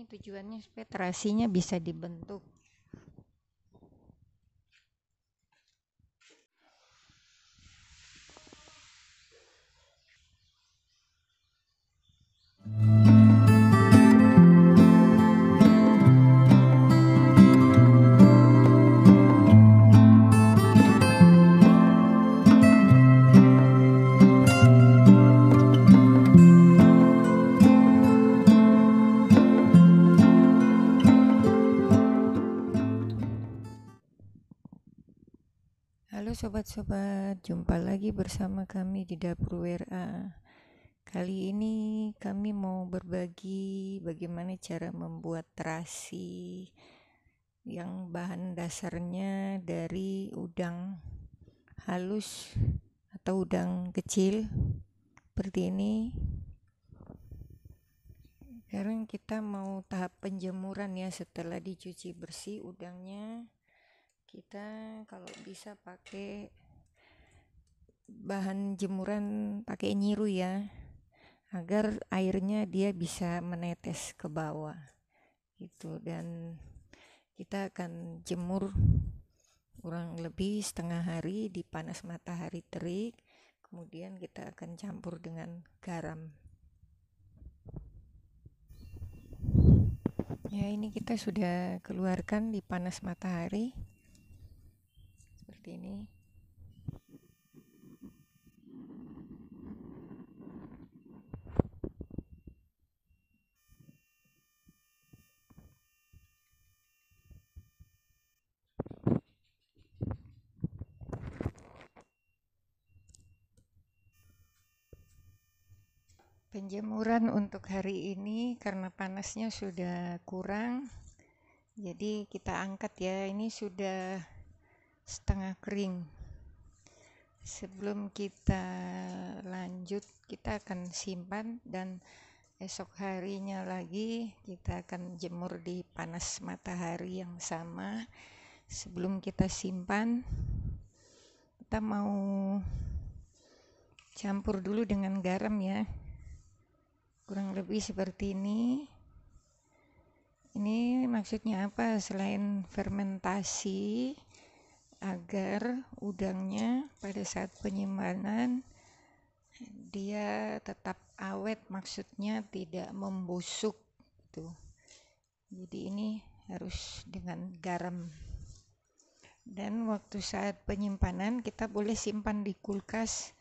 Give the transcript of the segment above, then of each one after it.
ini tujuannya supaya terasinya bisa dibentuk Sobat, jumpa lagi bersama kami di Dapur WRA. Kali ini kami mau berbagi bagaimana cara membuat terasi yang bahan dasarnya dari udang halus atau udang kecil seperti ini. Sekarang kita mau tahap penjemuran ya setelah dicuci bersih udangnya kita kalau bisa pakai bahan jemuran pakai nyiru ya agar airnya dia bisa menetes ke bawah gitu dan kita akan jemur kurang lebih setengah hari di panas matahari terik kemudian kita akan campur dengan garam ya ini kita sudah keluarkan di panas matahari seperti ini Penjemuran untuk hari ini karena panasnya sudah kurang, jadi kita angkat ya. Ini sudah setengah kering. Sebelum kita lanjut, kita akan simpan dan esok harinya lagi kita akan jemur di panas matahari yang sama. Sebelum kita simpan, kita mau campur dulu dengan garam ya lebih seperti ini ini maksudnya apa selain fermentasi agar udangnya pada saat penyimpanan dia tetap awet maksudnya tidak membusuk itu. Jadi ini harus dengan garam. Dan waktu saat penyimpanan kita boleh simpan di kulkas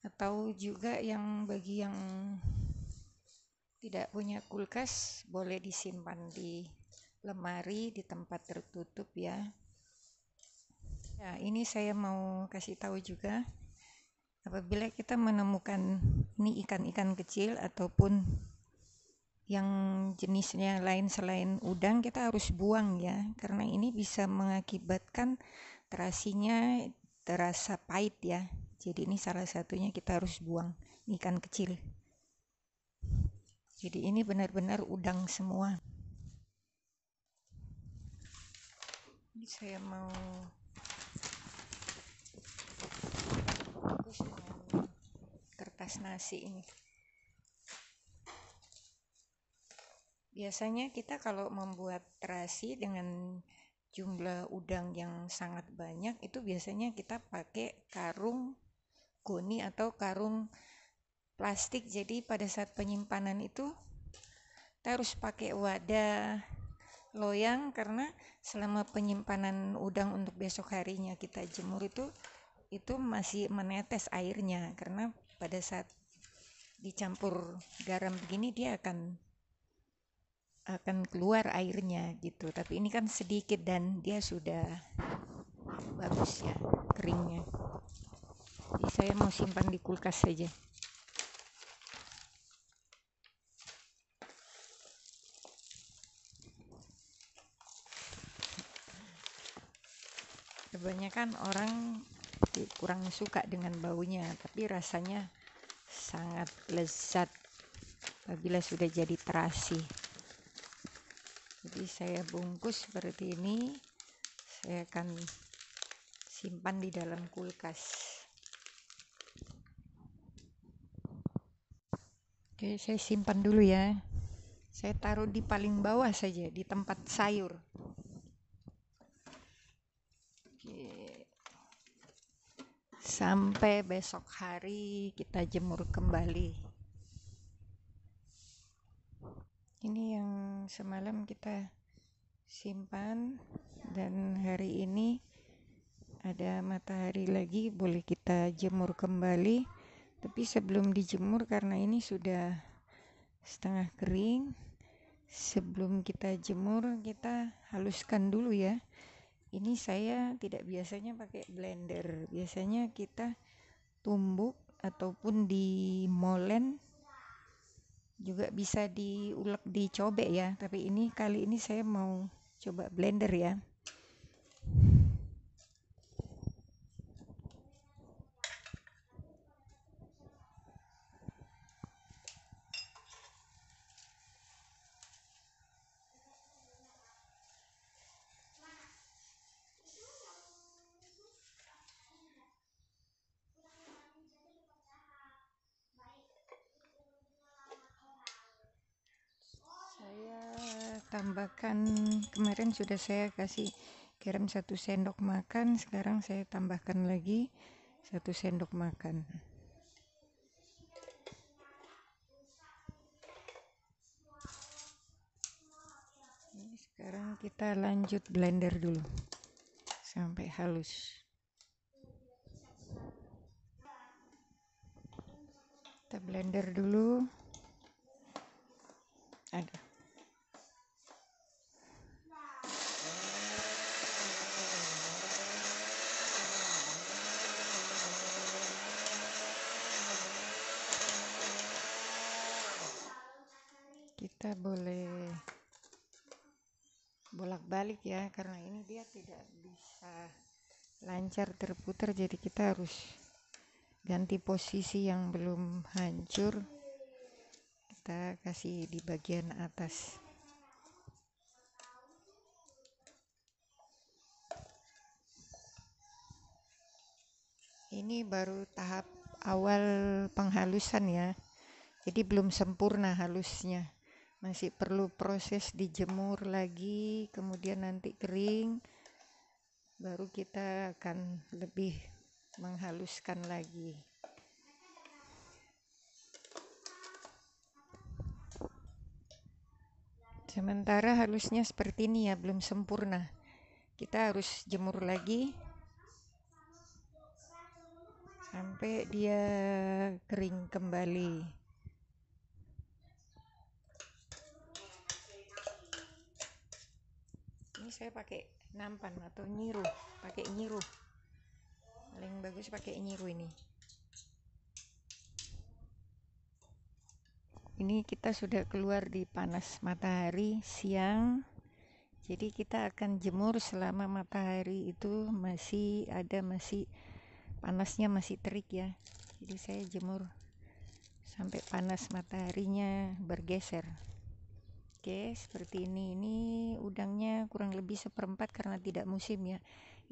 atau juga yang bagi yang tidak punya kulkas boleh disimpan di lemari di tempat tertutup ya ya ini saya mau kasih tahu juga apabila kita menemukan ini ikan-ikan kecil ataupun yang jenisnya lain selain udang kita harus buang ya karena ini bisa mengakibatkan terasinya terasa pahit ya jadi ini salah satunya kita harus buang ikan kecil jadi ini benar-benar udang semua. Ini saya mau kertas nasi ini. Biasanya kita kalau membuat terasi dengan jumlah udang yang sangat banyak itu biasanya kita pakai karung goni atau karung plastik jadi pada saat penyimpanan itu kita harus pakai wadah loyang karena selama penyimpanan udang untuk besok harinya kita jemur itu itu masih menetes airnya karena pada saat dicampur garam begini dia akan akan keluar airnya gitu tapi ini kan sedikit dan dia sudah bagus ya keringnya jadi saya mau simpan di kulkas saja kebanyakan orang kurang suka dengan baunya tapi rasanya sangat lezat apabila sudah jadi terasi jadi saya bungkus seperti ini saya akan simpan di dalam kulkas oke saya simpan dulu ya saya taruh di paling bawah saja di tempat sayur Sampai besok hari kita jemur kembali. Ini yang semalam kita simpan dan hari ini ada matahari lagi boleh kita jemur kembali. Tapi sebelum dijemur karena ini sudah setengah kering, sebelum kita jemur kita haluskan dulu ya ini saya tidak biasanya pakai blender biasanya kita tumbuk ataupun di molen juga bisa diulek dicobek ya tapi ini kali ini saya mau coba blender ya tambahkan kemarin sudah saya kasih kirim satu sendok makan sekarang saya tambahkan lagi satu sendok makan Ini sekarang kita lanjut blender dulu sampai halus kita blender dulu ada kita boleh bolak-balik ya karena ini dia tidak bisa lancar terputar jadi kita harus ganti posisi yang belum hancur kita kasih di bagian atas ini baru tahap awal penghalusan ya jadi belum sempurna halusnya masih perlu proses dijemur lagi kemudian nanti kering baru kita akan lebih menghaluskan lagi sementara halusnya seperti ini ya belum sempurna kita harus jemur lagi sampai dia kering kembali saya pakai nampan atau nyiru pakai nyiru paling bagus pakai nyiru ini ini kita sudah keluar di panas matahari siang jadi kita akan jemur selama matahari itu masih ada masih panasnya masih terik ya jadi saya jemur sampai panas mataharinya bergeser Oke, seperti ini. Ini udangnya kurang lebih seperempat karena tidak musim ya.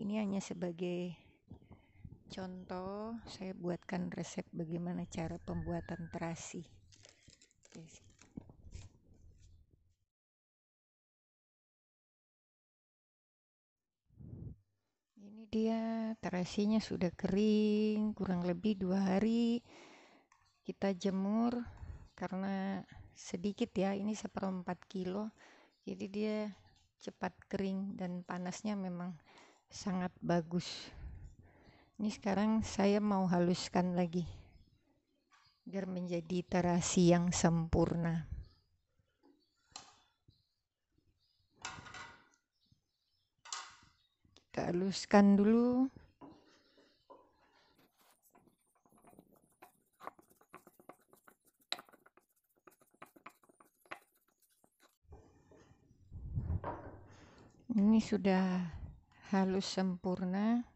Ini hanya sebagai contoh saya buatkan resep bagaimana cara pembuatan terasi. Oke. Ini dia terasinya sudah kering, kurang lebih dua hari kita jemur karena sedikit ya ini seperempat kilo jadi dia cepat kering dan panasnya memang sangat bagus ini sekarang saya mau haluskan lagi agar menjadi terasi yang sempurna kita haluskan dulu sudah halus sempurna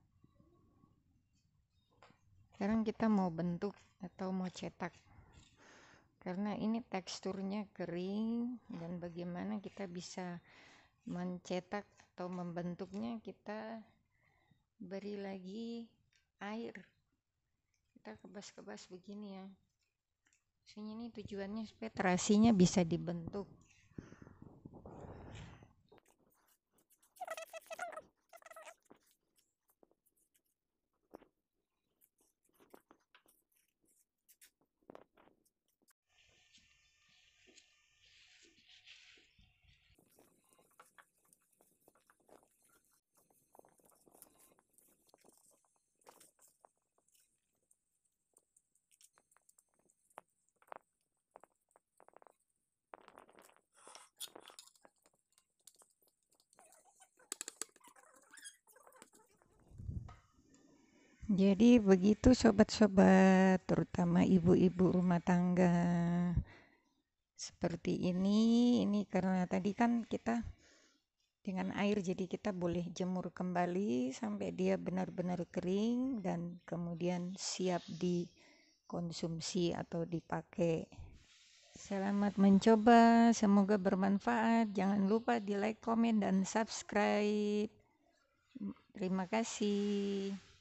sekarang kita mau bentuk atau mau cetak karena ini teksturnya kering dan bagaimana kita bisa mencetak atau membentuknya kita beri lagi air kita kebas-kebas begini ya maksudnya ini tujuannya supaya terasinya bisa dibentuk Jadi begitu sobat-sobat, terutama ibu-ibu rumah tangga. Seperti ini, ini karena tadi kan kita dengan air jadi kita boleh jemur kembali sampai dia benar-benar kering dan kemudian siap dikonsumsi atau dipakai. Selamat mencoba, semoga bermanfaat. Jangan lupa di like, komen, dan subscribe. Terima kasih.